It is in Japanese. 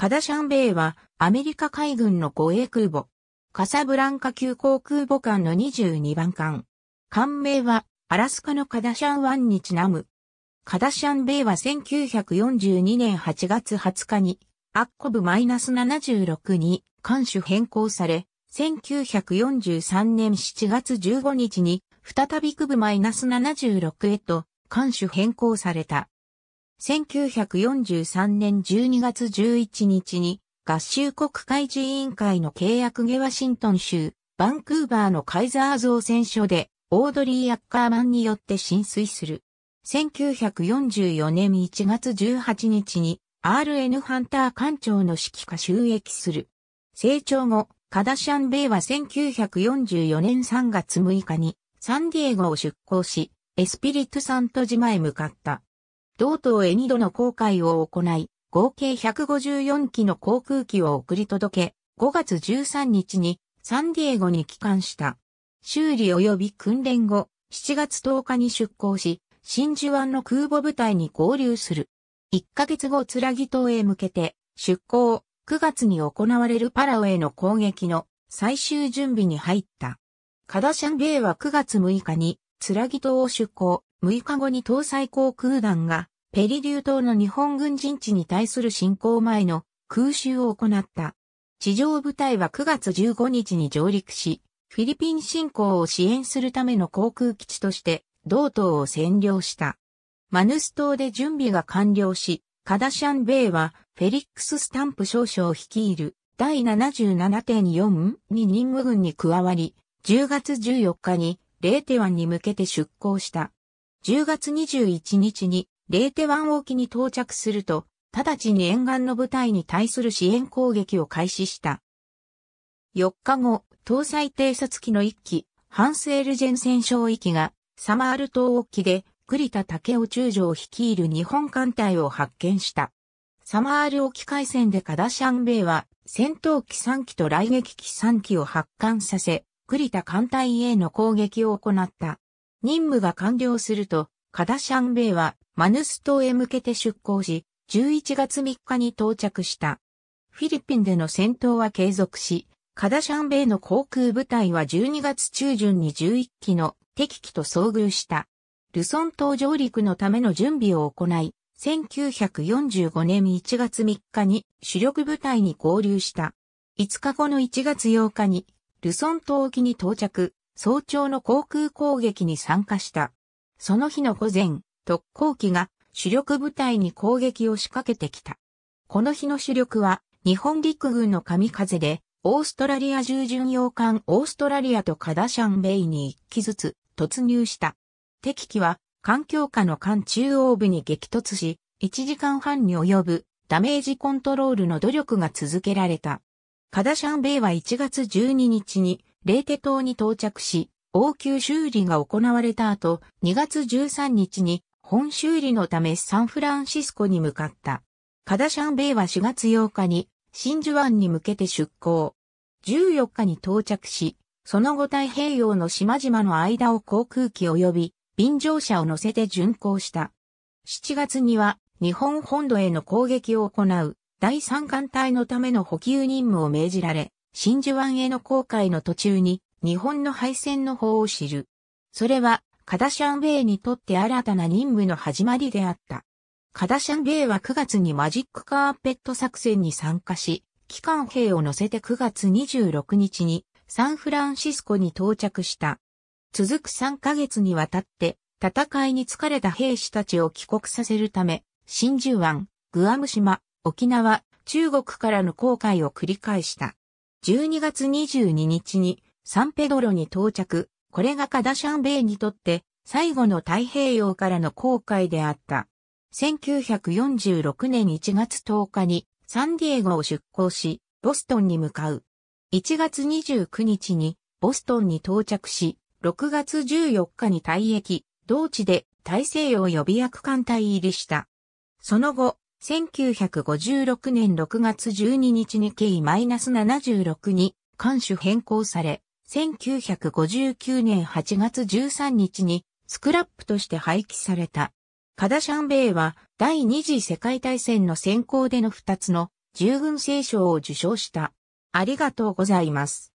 カダシャンベイはアメリカ海軍の護衛空母。カサブランカ急航空母艦の22番艦。艦名はアラスカのカダシャン湾にちなむ。カダシャンベイは1942年8月20日にアッコブ -76 に艦種変更され、1943年7月15日に再び区部 -76 へと艦種変更された。1943年12月11日に合衆国会事委員会の契約下ワシントン州バンクーバーのカイザー造船所でオードリー・アッカーマンによって浸水する。1944年1月18日に RN ハンター艦長の指揮下収益する。成長後、カダシャンベイは1944年3月6日にサンディエゴを出港し、エスピリトサント島へ向かった。同等へニ度の航海を行い、合計154機の航空機を送り届け、5月13日にサンディエゴに帰還した。修理及び訓練後、7月10日に出港し、真珠湾の空母部隊に合流する。1ヶ月後、つらぎ島へ向けて、出港、9月に行われるパラオへの攻撃の最終準備に入った。カダシャンベイは9月6日に、つらぎ島を出港、6日後に搭載航空団がペリリュー島の日本軍陣地に対する侵攻前の空襲を行った。地上部隊は9月15日に上陸し、フィリピン侵攻を支援するための航空基地として、同島を占領した。マヌス島で準備が完了し、カダシャンベイは、フェリックス・スタンプ少将を率いる第7 7 4に任務軍に加わり、10月14日にレーテ湾に向けて出港した。10月21日にレーテ湾沖に到着すると、直ちに沿岸の部隊に対する支援攻撃を開始した。4日後、搭載偵察機の1機、ハンスエルジェン戦勝域が、サマール島沖で、栗田武雄中将率いる日本艦隊を発見した。サマール沖海戦でカダシャンベイは、戦闘機3機と雷撃機3機を発艦させ、栗田艦隊への攻撃を行った。任務が完了すると、カダシャンベイはマヌス島へ向けて出港し、11月3日に到着した。フィリピンでの戦闘は継続し、カダシャンベイの航空部隊は12月中旬に11機の敵機と遭遇した。ルソン島上陸のための準備を行い、1945年1月3日に主力部隊に合流した。5日後の1月8日に、ルソン島沖に到着、早朝の航空攻撃に参加した。その日の午前、特攻機が主力部隊に攻撃を仕掛けてきた。この日の主力は日本陸軍の神風で、オーストラリア従巡洋艦オーストラリアとカダシャンベイに一機ずつ突入した。敵機は環境下の艦中央部に激突し、1時間半に及ぶダメージコントロールの努力が続けられた。カダシャンベイは1月12日にレーテ島に到着し、応急修理が行われた後、2月13日に本修理のためサンフランシスコに向かった。カダシャンベイは4月8日に真珠湾に向けて出港。14日に到着し、その後太平洋の島々の間を航空機及び便乗車を乗せて巡航した。7月には日本本土への攻撃を行う第三艦隊のための補給任務を命じられ、真珠湾への航海の途中に日本の敗戦の方を知る。それはカダシャンベイにとって新たな任務の始まりであった。カダシャンベイは9月にマジックカーペット作戦に参加し、機関兵を乗せて9月26日にサンフランシスコに到着した。続く3ヶ月にわたって戦いに疲れた兵士たちを帰国させるため、真珠湾、グアム島、沖縄、中国からの航海を繰り返した。12月22日にサンペドロに到着、これがカダシャンベイにとって最後の太平洋からの航海であった。1946年1月10日にサンディエゴを出港し、ボストンに向かう。1月29日にボストンに到着し、6月14日に退役、同地で大西洋予備役艦隊入りした。その後、1956年6月12日に K-76 に艦首変更され、1959年8月13日にスクラップとして廃棄された。カダシャンベイは第二次世界大戦の先行での2つの従軍聖賞を受賞した。ありがとうございます。